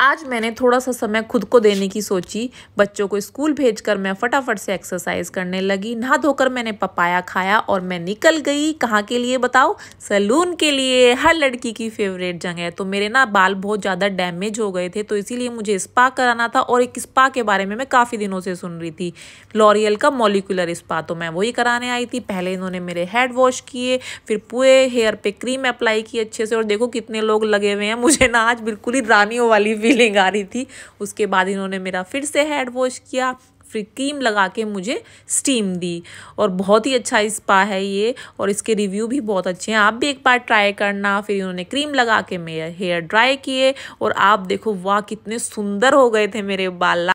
आज मैंने थोड़ा सा समय खुद को देने की सोची बच्चों को स्कूल भेजकर मैं फटाफट से एक्सरसाइज करने लगी नहा धोकर मैंने पपाया खाया और मैं निकल गई कहाँ के लिए बताओ सैलून के लिए हर लड़की की फेवरेट जगह है तो मेरे ना बाल बहुत ज़्यादा डैमेज हो गए थे तो इसीलिए मुझे स्पा कराना था और एक स्पा के बारे में मैं काफ़ी दिनों से सुन रही थी लॉरियल का मोलिकुलर स्पा तो मैं वही कराने आई थी पहले इन्होंने मेरे हेड वॉश किए फिर पूरे हेयर पे क्रीम अप्लाई की अच्छे से और देखो कितने लोग लगे हुए हैं मुझे ना आज बिल्कुल ही रानियों वाली फीलिंग आ रही थी उसके बाद इन्होंने मेरा फिर से हेड वॉश किया फिर क्रीम लगा के मुझे स्टीम दी और बहुत ही अच्छा स्पा है ये और इसके रिव्यू भी बहुत अच्छे हैं आप भी एक बार ट्राई करना फिर इन्होंने क्रीम लगा के मेरे हेयर ड्राई किए और आप देखो वाह कितने सुंदर हो गए थे मेरे बाल